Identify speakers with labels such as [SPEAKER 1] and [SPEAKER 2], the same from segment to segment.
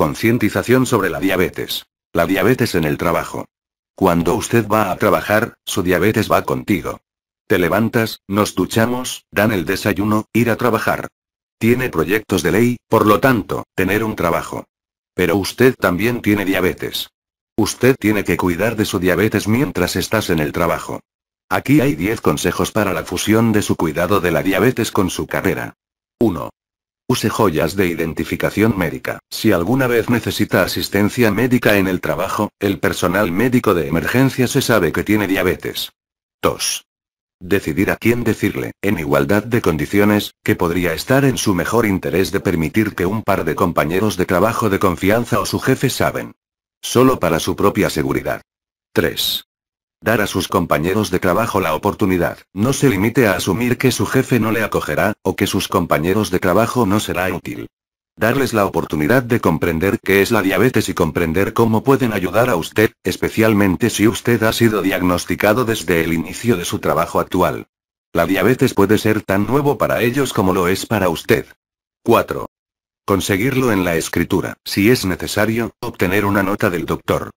[SPEAKER 1] Concientización sobre la diabetes. La diabetes en el trabajo. Cuando usted va a trabajar, su diabetes va contigo. Te levantas, nos duchamos, dan el desayuno, ir a trabajar. Tiene proyectos de ley, por lo tanto, tener un trabajo. Pero usted también tiene diabetes. Usted tiene que cuidar de su diabetes mientras estás en el trabajo. Aquí hay 10 consejos para la fusión de su cuidado de la diabetes con su carrera. 1. Use joyas de identificación médica. Si alguna vez necesita asistencia médica en el trabajo, el personal médico de emergencia se sabe que tiene diabetes. 2. Decidir a quién decirle, en igualdad de condiciones, que podría estar en su mejor interés de permitir que un par de compañeros de trabajo de confianza o su jefe saben. Solo para su propia seguridad. 3. Dar a sus compañeros de trabajo la oportunidad. No se limite a asumir que su jefe no le acogerá, o que sus compañeros de trabajo no será útil. Darles la oportunidad de comprender qué es la diabetes y comprender cómo pueden ayudar a usted, especialmente si usted ha sido diagnosticado desde el inicio de su trabajo actual. La diabetes puede ser tan nuevo para ellos como lo es para usted. 4. Conseguirlo en la escritura, si es necesario, obtener una nota del doctor,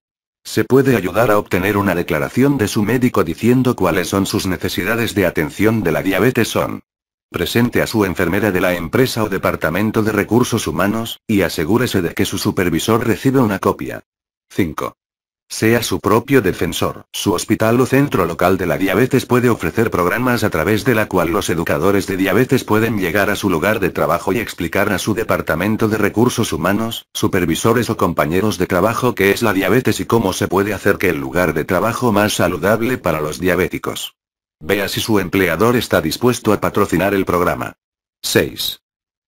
[SPEAKER 1] se puede ayudar a obtener una declaración de su médico diciendo cuáles son sus necesidades de atención de la diabetes son. Presente a su enfermera de la empresa o departamento de recursos humanos, y asegúrese de que su supervisor recibe una copia. 5. Sea su propio defensor. Su hospital o centro local de la diabetes puede ofrecer programas a través de la cual los educadores de diabetes pueden llegar a su lugar de trabajo y explicar a su departamento de recursos humanos, supervisores o compañeros de trabajo qué es la diabetes y cómo se puede hacer que el lugar de trabajo más saludable para los diabéticos. Vea si su empleador está dispuesto a patrocinar el programa. 6.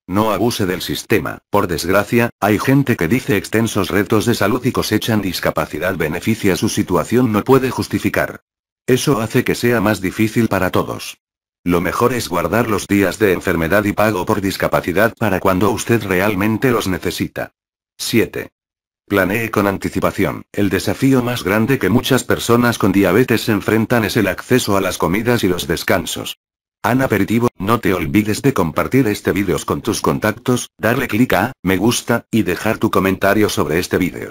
[SPEAKER 1] No abuse del sistema. Por desgracia, hay gente que dice extensos retos de salud y cosechan discapacidad beneficia su situación no puede justificar. Eso hace que sea más difícil para todos. Lo mejor es guardar los días de enfermedad y pago por discapacidad para cuando usted realmente los necesita. 7. Planee con anticipación. El desafío más grande que muchas personas con diabetes se enfrentan es el acceso a las comidas y los descansos. Ana aperitivo, no te olvides de compartir este vídeo con tus contactos, darle clic a me gusta, y dejar tu comentario sobre este vídeo.